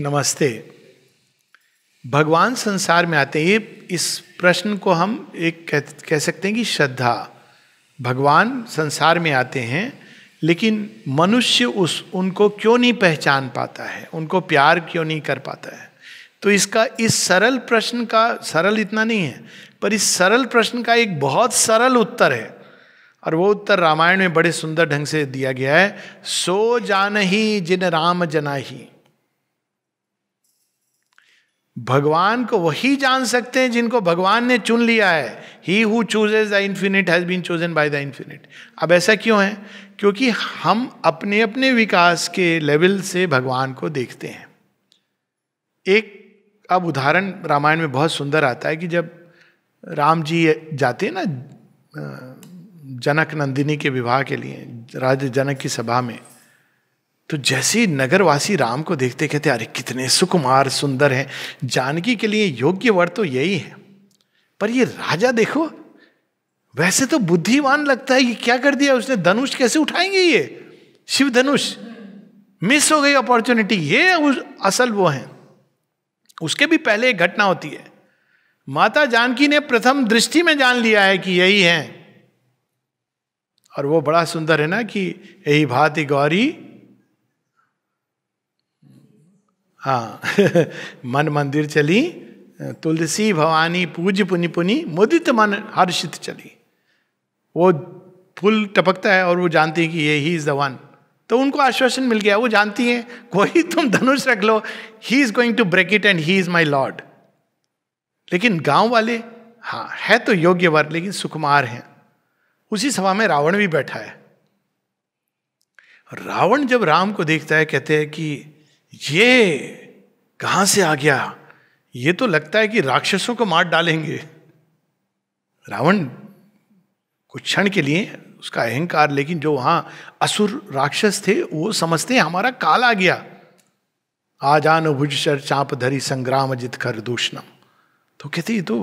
नमस्ते भगवान संसार में आते हैं ये इस प्रश्न को हम एक कह, कह सकते हैं कि श्रद्धा भगवान संसार में आते हैं लेकिन मनुष्य उस उनको क्यों नहीं पहचान पाता है उनको प्यार क्यों नहीं कर पाता है तो इसका इस सरल प्रश्न का सरल इतना नहीं है पर इस सरल प्रश्न का एक बहुत सरल उत्तर है और वो उत्तर रामायण में बड़े सुंदर ढंग से दिया गया है सो जान ही जिन राम जना ही भगवान को वही जान सकते हैं जिनको भगवान ने चुन लिया है he who chooses the infinite has been chosen by the infinite अब ऐसा क्यों है क्योंकि हम अपने अपने विकास के लेवल से भगवान को देखते हैं एक अब उदाहरण रामायण में बहुत सुंदर आता है कि जब राम जी जाते हैं ना जनक नंदिनी के विवाह के लिए राज जनक की सभा में तो जैसे नगरवासी राम को देखते कहते अरे कितने सुकुमार सुंदर हैं जानकी के लिए योग्य वर तो यही है पर ये राजा देखो वैसे तो बुद्धिमान लगता है कि क्या कर दिया उसने धनुष कैसे उठाएंगे ये शिव धनुष मिस हो गई अपॉर्चुनिटी ये असल वो है उसके भी पहले एक घटना होती है माता जानकी ने प्रथम दृष्टि में जान लिया है कि यही है और वो बड़ा सुंदर है ना कि यही भाती गौरी हाँ मन मंदिर चली तुलसी भवानी पूज्य पुनि पुनि मुदित मन हर्षित चली वो फूल टपकता है और वो जानती है कि ये ही इज द वन तो उनको आश्वासन मिल गया वो जानती है कोई तुम धनुष रख लो he is going to break it and he is my lord लेकिन गांव वाले हाँ है तो योग्य वर लेकिन सुकुमार हैं उसी सभा में रावण भी बैठा है रावण जब राम को देखता है कहते हैं कि ये कहां से आ गया ये तो लगता है कि राक्षसों को मार डालेंगे रावण कुछ क्षण के लिए उसका अहंकार लेकिन जो वहां असुर राक्षस थे वो समझते हैं हमारा काल आ गया आजान भुजर चाप धरी संग्राम जित खरदूषणम तो कहते ये तो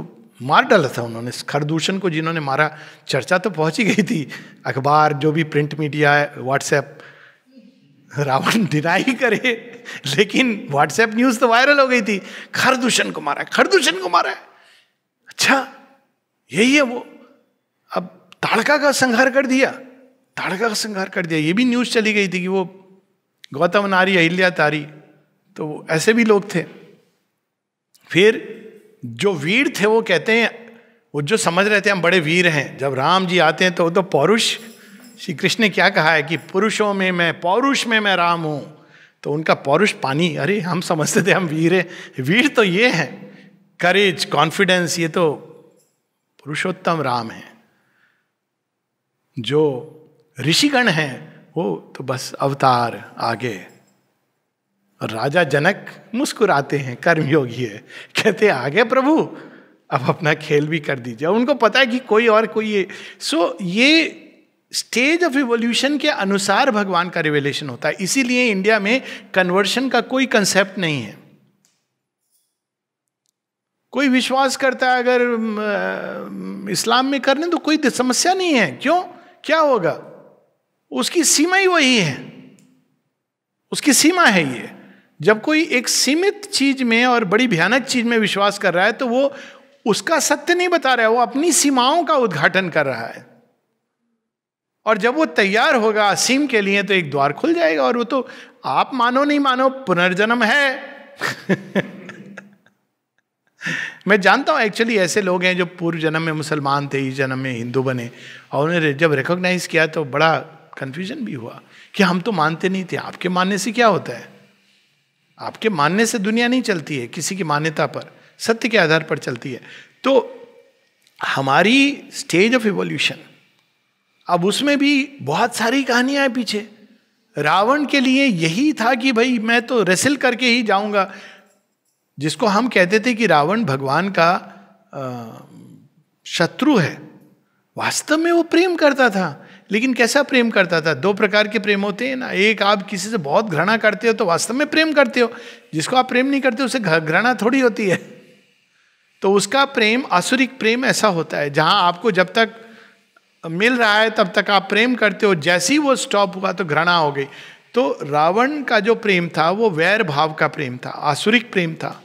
मार डाला था उन्होंने खरदूषण को जिन्होंने मारा चर्चा तो पहुंची गई थी अखबार जो भी प्रिंट मीडिया है व्हाट्सएप रावण डिनाई करे लेकिन व्हाट्सएप न्यूज तो वायरल हो गई थी खरदूषण को मारा है खरदूषण को मारा है अच्छा यही है वो अब ताड़का का संहार कर दिया ताड़का का संहार कर दिया ये भी न्यूज चली गई थी कि वो गौतम नारी अहिल्या तारी तो ऐसे भी लोग थे फिर जो वीर थे वो कहते हैं वो जो समझ रहे थे हम बड़े वीर हैं जब राम जी आते हैं तो वो तो पौरुष श्री कृष्ण ने क्या कहा है कि पुरुषों में मैं पौरुष में मैं राम हूं तो उनका पौरुष पानी अरे हम समझते थे हम वीर है वीर तो ये है करेज कॉन्फिडेंस ये तो पुरुषोत्तम राम है जो ऋषिगण है वो तो बस अवतार आगे और राजा जनक मुस्कुराते हैं कर्मयोगी है कहते आगे प्रभु अब अपना खेल भी कर दीजिए उनको पता है कि कोई और कोई ये सो ये स्टेज ऑफ रिवोल्यूशन के अनुसार भगवान का रिवेलेशन होता है इसीलिए इंडिया में कन्वर्शन का कोई कंसेप्ट नहीं है कोई विश्वास करता है अगर इस्लाम में करने तो कोई समस्या नहीं है क्यों क्या होगा उसकी सीमा ही वही है उसकी सीमा है ये जब कोई एक सीमित चीज में और बड़ी भयानक चीज में विश्वास कर रहा है तो वो उसका सत्य नहीं बता रहा है वो अपनी सीमाओं का उद्घाटन कर रहा है और जब वो तैयार होगा असीम के लिए तो एक द्वार खुल जाएगा और वो तो आप मानो नहीं मानो पुनर्जन्म है मैं जानता हूँ एक्चुअली ऐसे लोग हैं जो पूर्व जन्म में मुसलमान थे इस जन्म में हिंदू बने और उन्हें जब रिकॉग्नाइज किया तो बड़ा कन्फ्यूजन भी हुआ कि हम तो मानते नहीं थे आपके मानने से क्या होता है आपके मानने से दुनिया नहीं चलती है किसी की मान्यता पर सत्य के आधार पर चलती है तो हमारी स्टेज ऑफ इवोल्यूशन अब उसमें भी बहुत सारी कहानियां हैं पीछे रावण के लिए यही था कि भाई मैं तो रेसिल करके ही जाऊंगा जिसको हम कहते थे कि रावण भगवान का शत्रु है वास्तव में वो प्रेम करता था लेकिन कैसा प्रेम करता था दो प्रकार के प्रेम होते हैं ना एक आप किसी से बहुत घृणा करते हो तो वास्तव में प्रेम करते हो जिसको आप प्रेम नहीं करते उसे घृणा थोड़ी होती है तो उसका प्रेम आसुरिक प्रेम ऐसा होता है जहां आपको जब तक मिल रहा है तब तक आप प्रेम करते हो जैसे ही वो स्टॉप हुआ तो घृणा हो गई तो रावण का जो प्रेम था वो वैर भाव का प्रेम था आसुरिक प्रेम था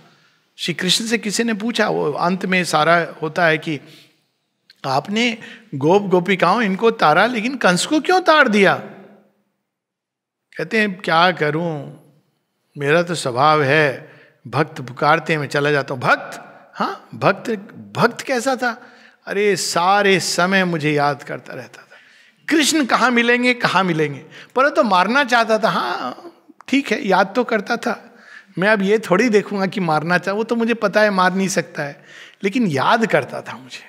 श्री कृष्ण से किसी ने पूछा वो अंत में सारा होता है कि आपने गोप गोपिकाओं इनको तारा लेकिन कंस को क्यों तार दिया कहते हैं क्या करूं मेरा तो स्वभाव है भक्त पुकारते मैं चला जाता हूं भक्त हाँ भक्त भक्त कैसा था अरे सारे समय मुझे याद करता रहता था कृष्ण कहाँ मिलेंगे कहाँ मिलेंगे पर तो मारना चाहता था हाँ ठीक है याद तो करता था मैं अब ये थोड़ी देखूंगा कि मारना चाह वो तो मुझे पता है मार नहीं सकता है लेकिन याद करता था मुझे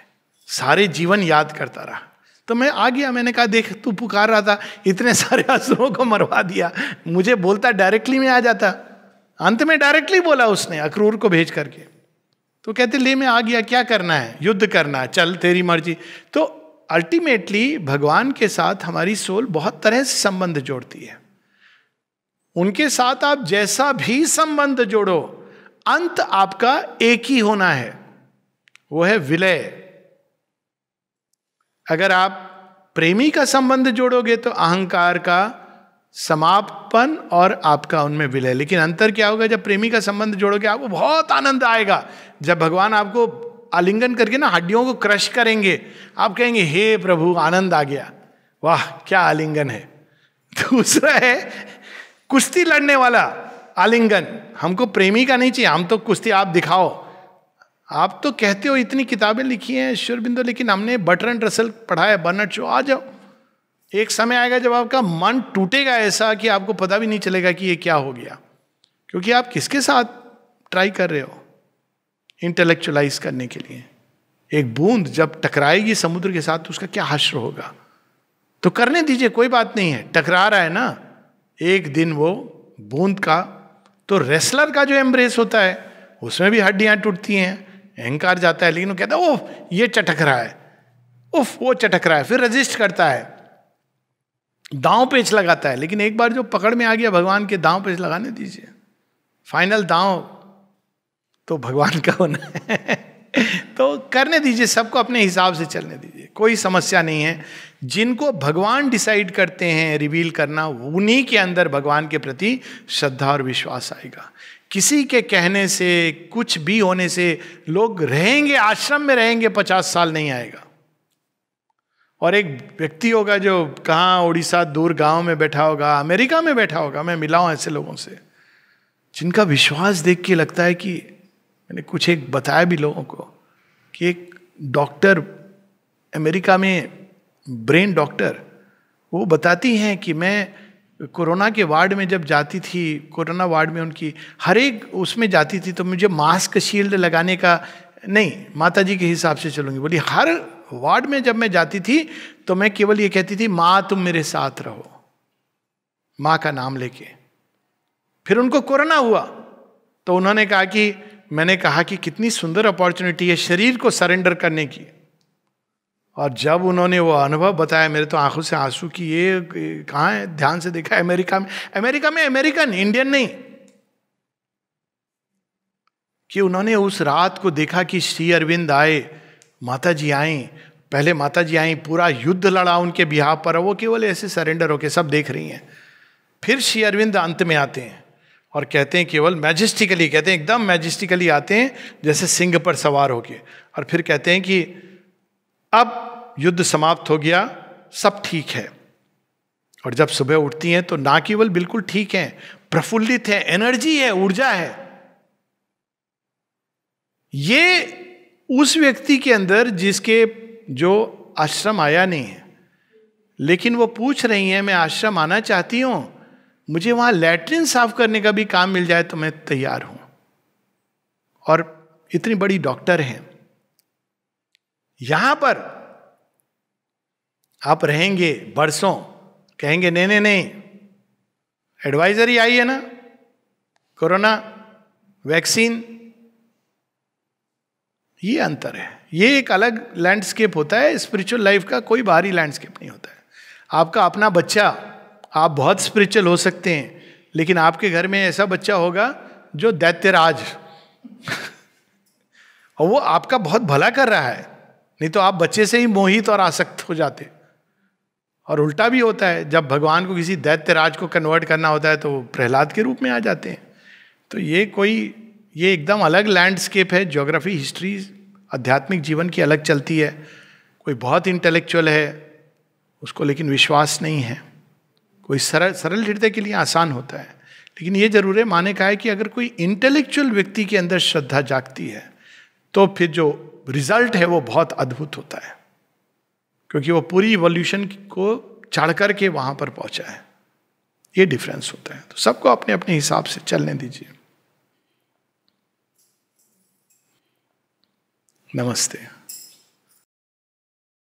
सारे जीवन याद करता रहा तो मैं आ गया मैंने कहा देख तू पुकार रहा था इतने सारे आंसुओं को मरवा दिया मुझे बोलता डायरेक्टली में आ जाता अंत में डायरेक्टली बोला उसने अक्रूर को भेज करके तो कहते ले मैं आ गया क्या करना है युद्ध करना है चल तेरी मर्जी तो अल्टीमेटली भगवान के साथ हमारी सोल बहुत तरह से संबंध जोड़ती है उनके साथ आप जैसा भी संबंध जोड़ो अंत आपका एक ही होना है वो है विलय अगर आप प्रेमी का संबंध जोड़ोगे तो अहंकार का समापन और आपका उनमें विलय लेकिन अंतर क्या होगा जब प्रेमी का संबंध जोड़ोगे आपको बहुत आनंद आएगा जब भगवान आपको आलिंगन करके ना हड्डियों को क्रश करेंगे आप कहेंगे हे प्रभु आनंद आ गया वाह क्या आलिंगन है दूसरा है कुश्ती लड़ने वाला आलिंगन हमको प्रेमी का नहीं चाहिए हम तो कुश्ती आप दिखाओ आप तो कहते हो इतनी किताबें लिखी हैं ईश्वर बिंदु लेकिन हमने बटर एंड रसल पढ़ा है बर्नट शो आ जाओ एक समय आएगा जब आपका मन टूटेगा ऐसा कि आपको पता भी नहीं चलेगा कि ये क्या हो गया क्योंकि आप किसके साथ ट्राई कर रहे हो इंटेलेक्चुअलाइज करने के लिए एक बूंद जब टकराएगी समुद्र के साथ तो उसका क्या हश्र होगा तो करने दीजिए कोई बात नहीं है टकरा रहा है ना एक दिन वो बूंद का तो रेसलर का जो एम्ब्रेस होता है उसमें भी हड्डियां टूटती हैं अहंकार जाता है लेकिन वो कहता है ओह ये चटक रहा है उफ वो चटक रहा है फिर रजिस्ट करता है दांव पेच लगाता है लेकिन एक बार जो पकड़ में आ गया भगवान के दांव पेच लगाने दीजिए फाइनल दांव तो भगवान का होना है तो करने दीजिए सबको अपने हिसाब से चलने दीजिए कोई समस्या नहीं है जिनको भगवान डिसाइड करते हैं रिवील करना उन्हीं के अंदर भगवान के प्रति श्रद्धा और विश्वास आएगा किसी के कहने से कुछ भी होने से लोग रहेंगे आश्रम में रहेंगे पचास साल नहीं आएगा और एक व्यक्ति होगा जो कहाँ उड़ीसा दूर गांव में बैठा होगा अमेरिका में बैठा होगा मैं मिला हूँ ऐसे लोगों से जिनका विश्वास देख के लगता है कि मैंने कुछ एक बताया भी लोगों को कि एक डॉक्टर अमेरिका में ब्रेन डॉक्टर वो बताती हैं कि मैं कोरोना के वार्ड में जब जाती थी कोरोना वार्ड में उनकी हर एक उसमें जाती थी तो मुझे मास्क शील्ड लगाने का नहीं माता जी के हिसाब से चलूँगी बोली हर वार्ड में जब मैं जाती थी तो मैं केवल ये कहती थी माँ तुम मेरे साथ रहो माँ का नाम लेके फिर उनको कोरोना हुआ तो उन्होंने कहा कि मैंने कहा कि कितनी सुंदर अपॉर्चुनिटी है शरीर को सरेंडर करने की और जब उन्होंने वो अनुभव बताया मेरे तो आंखों से आंसू कि ये कहाँ है ध्यान से देखा अमेरिका में अमेरिका में अमेरिकन इंडियन नहीं कि उन्होंने उस रात को देखा कि श्री अरविंद आए माता जी आई पहले माता जी आई पूरा युद्ध लड़ा उनके बिहार पर वो केवल ऐसे सरेंडर होके सब देख रही हैं फिर श्री अरविंद अंत में आते हैं और कहते हैं केवल मैजिस्टिकली कहते हैं एकदम मैजिस्टिकली आते हैं जैसे सिंह पर सवार होके और फिर कहते हैं कि अब युद्ध समाप्त हो गया सब ठीक है और जब सुबह उठती हैं तो ना केवल बिल्कुल ठीक हैं प्रफुल्लित है एनर्जी है ऊर्जा है ये उस व्यक्ति के अंदर जिसके जो आश्रम आया नहीं है लेकिन वो पूछ रही हैं मैं आश्रम आना चाहती हूँ मुझे वहाँ लैट्रिन साफ करने का भी काम मिल जाए तो मैं तैयार हूँ और इतनी बड़ी डॉक्टर हैं यहां पर आप रहेंगे बरसों कहेंगे नहीं नहीं नहीं एडवाइजरी आई है ना कोरोना वैक्सीन ये अंतर है ये एक अलग लैंडस्केप होता है स्पिरिचुअल लाइफ का कोई बाहरी लैंडस्केप नहीं होता है आपका अपना बच्चा आप बहुत स्पिरिचुअल हो सकते हैं लेकिन आपके घर में ऐसा बच्चा होगा जो दैत्यराज और वो आपका बहुत भला कर रहा है नहीं तो आप बच्चे से ही मोहित और आसक्त हो जाते और उल्टा भी होता है जब भगवान को किसी दैत्यराज को कन्वर्ट करना होता है तो प्रहलाद के रूप में आ जाते हैं तो ये कोई ये एकदम अलग लैंडस्केप है ज्योग्राफी हिस्ट्री आध्यात्मिक जीवन की अलग चलती है कोई बहुत इंटेलेक्चुअल है उसको लेकिन विश्वास नहीं है कोई सरल सरल हृदय के लिए आसान होता है लेकिन ये जरूर है माने का है कि अगर कोई इंटेलेक्चुअल व्यक्ति के अंदर श्रद्धा जागती है तो फिर जो रिजल्ट है वो बहुत अद्भुत होता है क्योंकि वो पूरी इवोल्यूशन को चढ़ करके वहाँ पर पहुँचा है ये डिफरेंस होता है तो सबको अपने अपने हिसाब से चलने दीजिए नमस्ते